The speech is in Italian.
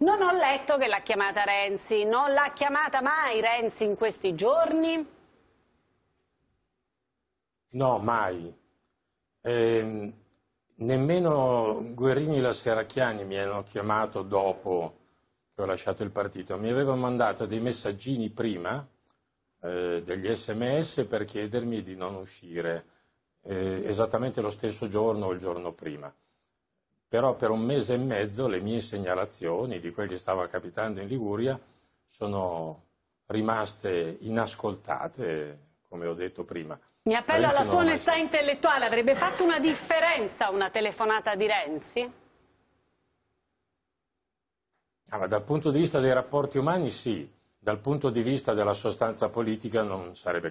Non ho letto che l'ha chiamata Renzi, non l'ha chiamata mai Renzi in questi giorni? No, mai. Eh, nemmeno Guerini e la Seracchiani mi hanno chiamato dopo che ho lasciato il partito, mi avevano mandato dei messaggini prima, eh, degli sms per chiedermi di non uscire eh, esattamente lo stesso giorno o il giorno prima però per un mese e mezzo le mie segnalazioni di quel che stava capitando in Liguria sono rimaste inascoltate, come ho detto prima. Mi appello alla sua onestà intellettuale, avrebbe fatto una differenza una telefonata di Renzi? Ah, dal punto di vista dei rapporti umani sì, dal punto di vista della sostanza politica non sarebbe